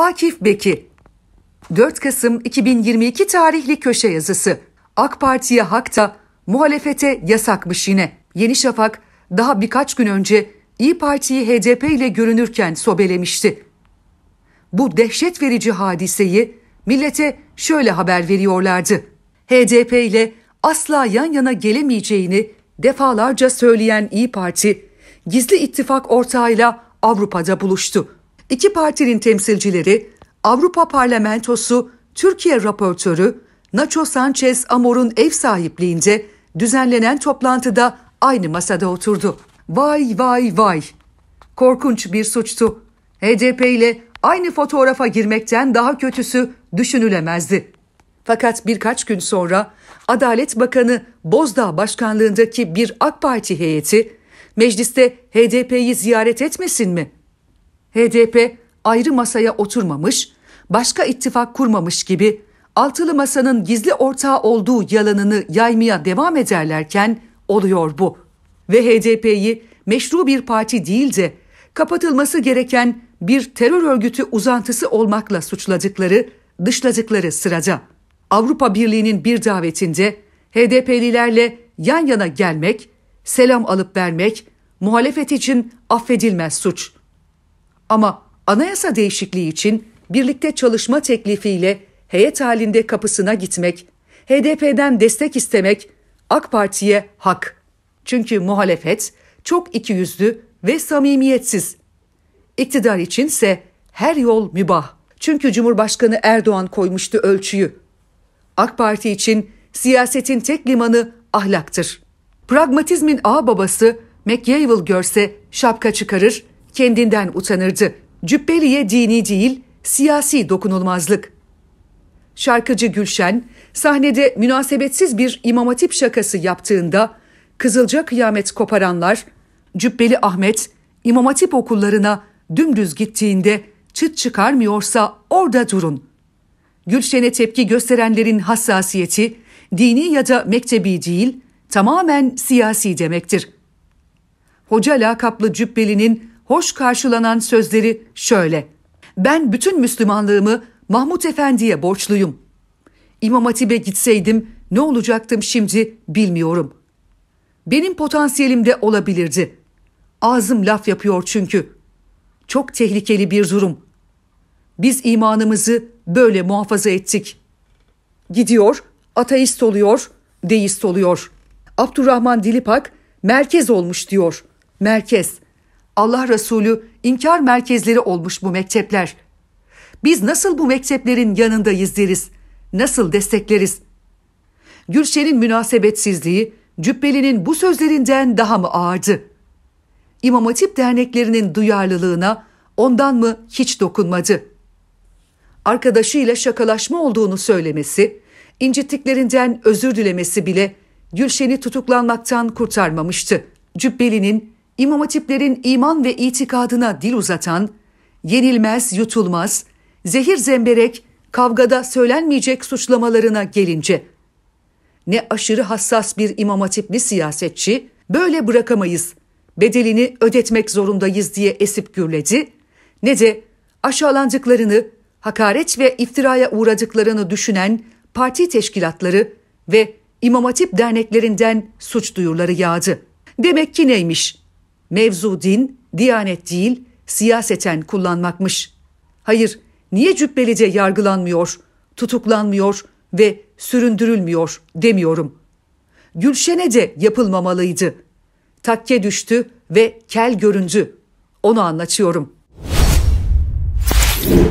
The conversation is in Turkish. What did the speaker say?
Akif Beki 4 Kasım 2022 tarihli köşe yazısı. AK Parti'ye hakta, muhalefete yasakmış yine. Yeni Şafak daha birkaç gün önce İyi Parti'yi HDP ile görünürken sobelemişti. Bu dehşet verici hadiseyi millete şöyle haber veriyorlardı. HDP ile asla yan yana gelemeyeceğini defalarca söyleyen İyi Parti, gizli ittifak ortağıyla Avrupa'da buluştu. İki partinin temsilcileri, Avrupa Parlamentosu Türkiye raportörü Nacho Sanchez Amor'un ev sahipliğinde düzenlenen toplantıda aynı masada oturdu. Vay vay vay. Korkunç bir suçtu. HDP ile aynı fotoğrafa girmekten daha kötüsü düşünülemezdi. Fakat birkaç gün sonra Adalet Bakanı Bozdağ başkanlığındaki bir AK Parti heyeti mecliste HDP'yi ziyaret etmesin mi HDP ayrı masaya oturmamış, başka ittifak kurmamış gibi altılı masanın gizli ortağı olduğu yalanını yaymaya devam ederlerken oluyor bu. Ve HDP'yi meşru bir parti değil de kapatılması gereken bir terör örgütü uzantısı olmakla suçladıkları, dışladıkları sırada Avrupa Birliği'nin bir davetinde HDP'lilerle yan yana gelmek, selam alıp vermek muhalefet için affedilmez suç.'' Ama anayasa değişikliği için birlikte çalışma teklifiyle heyet halinde kapısına gitmek, HDP'den destek istemek AK Parti'ye hak. Çünkü muhalefet çok ikiyüzlü ve samimiyetsiz. İktidar içinse her yol mübah. Çünkü Cumhurbaşkanı Erdoğan koymuştu ölçüyü. AK Parti için siyasetin tek limanı ahlaktır. Pragmatizmin ağ babası McYavel görse şapka çıkarır, kendinden utanırdı. Cübbeli'ye dini değil, siyasi dokunulmazlık. Şarkıcı Gülşen, sahnede münasebetsiz bir imam hatip şakası yaptığında Kızılca kıyamet koparanlar, Cübbeli Ahmet imam hatip okullarına dümdüz gittiğinde çıt çıkarmıyorsa orada durun. Gülşen'e tepki gösterenlerin hassasiyeti dini ya da mektebi değil, tamamen siyasi demektir. Hoca lakaplı Cübbeli'nin hoş karşılanan sözleri şöyle. Ben bütün Müslümanlığımı Mahmut Efendi'ye borçluyum. İmam Hatip'e gitseydim ne olacaktım şimdi bilmiyorum. Benim potansiyelim de olabilirdi. Ağzım laf yapıyor çünkü. Çok tehlikeli bir durum. Biz imanımızı böyle muhafaza ettik. Gidiyor, ateist oluyor, deist oluyor. Abdurrahman Dilipak merkez olmuş diyor. Merkez.'' Allah Resulü inkar merkezleri olmuş bu mektepler. Biz nasıl bu mekteplerin yanındayız deriz? Nasıl destekleriz? Gülşen'in münasebetsizliği Cübbeli'nin bu sözlerinden daha mı ağırdı? İmam Hatip derneklerinin duyarlılığına ondan mı hiç dokunmadı? Arkadaşıyla şakalaşma olduğunu söylemesi, incittiklerinden özür dilemesi bile Gülşen'i tutuklanmaktan kurtarmamıştı. Cübbeli'nin İmam hatiplerin iman ve itikadına dil uzatan, yenilmez, yutulmaz, zehir zemberek, kavgada söylenmeyecek suçlamalarına gelince, ne aşırı hassas bir imam hatipli siyasetçi, böyle bırakamayız, bedelini ödetmek zorundayız diye esip gürledi, ne de aşağılandıklarını, hakaret ve iftiraya uğradıklarını düşünen parti teşkilatları ve imam hatip derneklerinden suç duyuruları yağdı. Demek ki neymiş? Mevzu din, diyanet değil, siyaseten kullanmakmış. Hayır, niye cübbelice yargılanmıyor, tutuklanmıyor ve süründürülmüyor demiyorum. Gülşen'e de yapılmamalıydı. Takke düştü ve kel göründü. Onu anlatıyorum.''